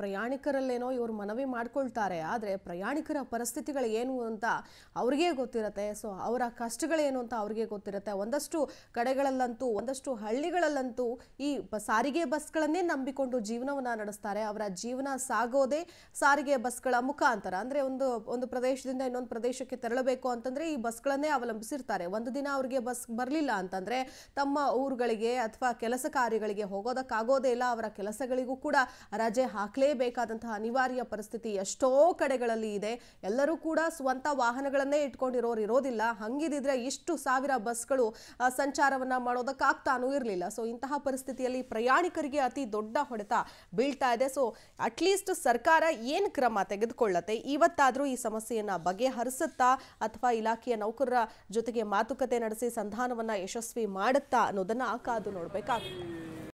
ಪ್ರಯಾಣಿಕರಲ್ಲೇನೋ ಇವರು ಮನವಿ ಮಾಡ್ಕೊಳ್ತಾರೆ ಆದರೆ ಪ್ರಯಾಣಿಕರ ಪರಿಸ್ಥಿತಿಗಳು ಏನು ಅಂತ ಅವ್ರಿಗೆ ಗೊತ್ತಿರುತ್ತೆ ಸೊ ಅವರ ಕಷ್ಟಗಳೇನು ಅಂತ ಅವ್ರಿಗೆ ಗೊತ್ತಿರುತ್ತೆ ಒಂದಷ್ಟು ಕಡೆಗಳಲ್ಲಂತೂ ಒಂದಷ್ಟು ಹಳ್ಳಿಗಳಲ್ಲಂತೂ ಈ ಸಾರಿಗೆ ಬಸ್ಗಳನ್ನೇ ನಂಬಿಕೊಂಡು ಜೀವನವನ್ನು ನಡೆಸ್ತಾರೆ ಅವರ ಜೀವನ ಸಾಗೋದೇ ಸಾರಿಗೆ ಬಸ್ಗಳ ಮುಖಾಂತರ ಅಂದರೆ ಒಂದು ಒಂದು ಪ್ರದೇಶದಿಂದ ಇನ್ನೊಂದು ಪ್ರದೇಶಕ್ಕೆ ತೆರಳಬೇಕು ಅಂತಂದರೆ ಈ ಬಸ್ಗಳನ್ನೇ ಅವಲಂಬಿಸಿರ್ತಾರೆ ಒಂದು ದಿನ ಅವ್ರಿಗೆ ಬಸ್ ಬರಲಿಲ್ಲ ಅಂತಂದರೆ ತಮ್ಮ ಊರುಗಳಿಗೆ ಅಥವಾ ಕೆಲಸ ಕಾರ್ಯಗಳಿಗೆ ಹೋಗೋದಕ್ಕಾಗೋದೇ ಇಲ್ಲ ಅವರ ಕೆಲಸಗಳಿಗೂ ಕೂಡ ರಜೆ ಹಾಕಲೇ ಬೇಕಾದಂತಹ ಅನಿವಾರ್ಯ ಪರಿಸ್ಥಿತಿ ಎಷ್ಟೋ ಕಡೆಗಳಲ್ಲಿ ಇದೆ ಎಲ್ಲರೂ ಕೂಡ ಸ್ವಂತ ವಾಹನಗಳನ್ನೇ ಇಟ್ಕೊಂಡಿರೋರು ಇರೋದಿಲ್ಲ ಹಂಗಿದ್ರೆ ಇಷ್ಟು ಸಾವಿರ ಬಸ್ಗಳು ಸಂಚಾರವನ್ನ ಮಾಡೋದಕ್ಕಾಗ್ತಾನೂ ಇರಲಿಲ್ಲ ಸೊ ಇಂತಹ ಪರಿಸ್ಥಿತಿಯಲ್ಲಿ ಪ್ರಯಾಣಿಕರಿಗೆ ಅತಿ ದೊಡ್ಡ ಹೊಡೆತ ಬೀಳ್ತಾ ಇದೆ ಸೊ ಅಟ್ಲೀಸ್ಟ್ ಸರ್ಕಾರ ಏನು ಕ್ರಮ ತೆಗೆದುಕೊಳ್ಳತ್ತೆ ಇವತ್ತಾದ್ರೂ ಈ ಸಮಸ್ಯೆಯನ್ನ ಬಗೆಹರಿಸುತ್ತಾ ಅಥವಾ ಇಲಾಖೆಯ ನೌಕರರ ಜೊತೆಗೆ ಮಾತುಕತೆ ನಡೆಸಿ ಸಂಧಾನವನ್ನ ಯಶಸ್ವಿ ಮಾಡುತ್ತಾ ಅನ್ನೋದನ್ನ ಕಾದು ನೋಡಬೇಕಾಗುತ್ತೆ